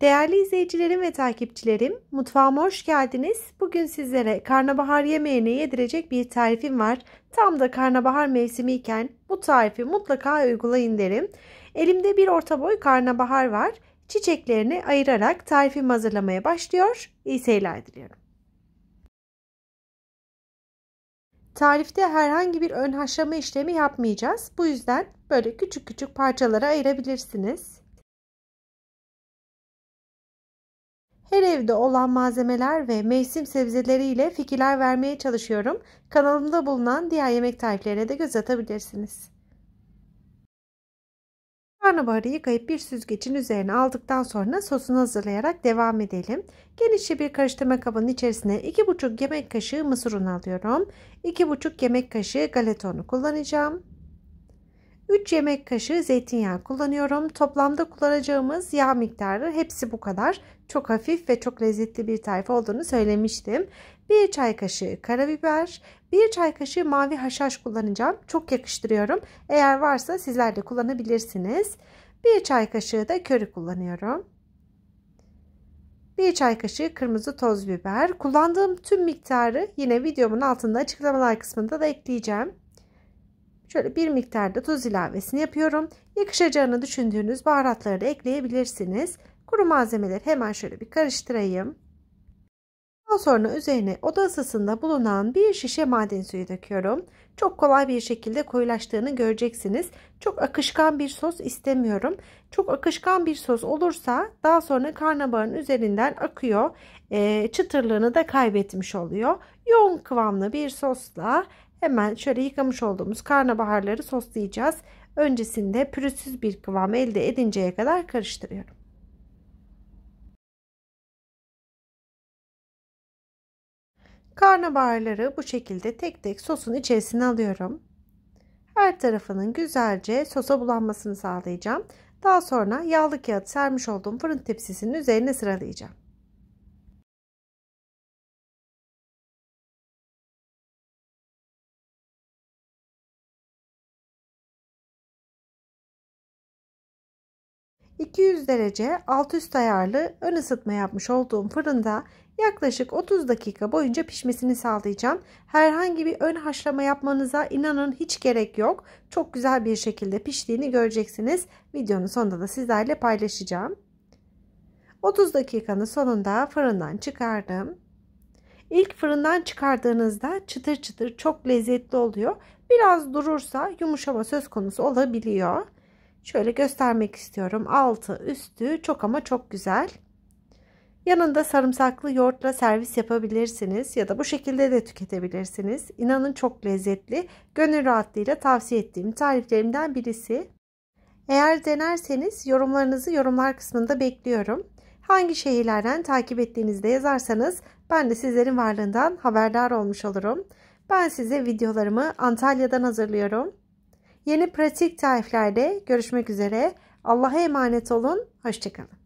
Değerli izleyicilerim ve takipçilerim, mutfağıma hoş geldiniz. Bugün sizlere karnabahar yemeğine yedirecek bir tarifim var. Tam da karnabahar mevsimi iken bu tarifi mutlaka uygulayın derim. Elimde bir orta boy karnabahar var. Çiçeklerini ayırarak tarifimi hazırlamaya başlıyor. İyi seyirler diliyorum. Tarifte herhangi bir ön haşlama işlemi yapmayacağız. Bu yüzden böyle küçük küçük parçalara ayırabilirsiniz. Her evde olan malzemeler ve mevsim sebzeleriyle fikirler vermeye çalışıyorum. Kanalımda bulunan diğer yemek tariflerine de göz atabilirsiniz. Karnabaharı yıkayıp bir süzgecin üzerine aldıktan sonra sosunu hazırlayarak devam edelim. Genişçe bir karıştırma kabının içerisine 2,5 yemek kaşığı mısır unu alıyorum. 2,5 yemek kaşığı galeta unu kullanacağım. 3 yemek kaşığı zeytinyağı kullanıyorum. Toplamda kullanacağımız yağ miktarı hepsi bu kadar. Çok hafif ve çok lezzetli bir tarif olduğunu söylemiştim. 1 çay kaşığı karabiber, 1 çay kaşığı mavi haşhaş kullanacağım. Çok yakıştırıyorum. Eğer varsa sizler de kullanabilirsiniz. 1 çay kaşığı da köri kullanıyorum. 1 çay kaşığı kırmızı toz biber. Kullandığım tüm miktarı yine videomun altında açıklamalar kısmında da ekleyeceğim. Şöyle bir miktarda tuz ilavesini yapıyorum. Yakışacağını düşündüğünüz baharatları da ekleyebilirsiniz. Kuru malzemeleri hemen şöyle bir karıştırayım. Daha sonra üzerine oda ısısında bulunan bir şişe maden suyu döküyorum. Çok kolay bir şekilde koyulaştığını göreceksiniz. Çok akışkan bir sos istemiyorum. Çok akışkan bir sos olursa daha sonra karnabaharın üzerinden akıyor. çıtırlığını da kaybetmiş oluyor. Yoğun kıvamlı bir sosla Hemen şöyle yıkamış olduğumuz karnabaharları soslayacağız. Öncesinde pürüzsüz bir kıvam elde edinceye kadar karıştırıyorum. Karnabaharları bu şekilde tek tek sosun içerisine alıyorum. Her tarafının güzelce sosa bulanmasını sağlayacağım. Daha sonra yağlı kağıt sermiş olduğum fırın tepsisinin üzerine sıralayacağım. 200 derece alt üst ayarlı ön ısıtma yapmış olduğum fırında yaklaşık 30 dakika boyunca pişmesini sağlayacağım. Herhangi bir ön haşlama yapmanıza inanın hiç gerek yok. Çok güzel bir şekilde piştiğini göreceksiniz. Videonun sonunda da sizlerle paylaşacağım. 30 dakikanın sonunda fırından çıkardım. İlk fırından çıkardığınızda çıtır çıtır çok lezzetli oluyor. Biraz durursa yumuşama söz konusu olabiliyor. Şöyle göstermek istiyorum. Altı üstü çok ama çok güzel. Yanında sarımsaklı yoğurtla servis yapabilirsiniz ya da bu şekilde de tüketebilirsiniz. İnanın çok lezzetli. Gönül rahatlığıyla tavsiye ettiğim tariflerimden birisi. Eğer denerseniz yorumlarınızı yorumlar kısmında bekliyorum. Hangi şehirlerden takip ettiğinizde yazarsanız ben de sizlerin varlığından haberdar olmuş olurum. Ben size videolarımı Antalya'dan hazırlıyorum. Yeni pratik tariflerde görüşmek üzere. Allah'a emanet olun. Hoşçakalın.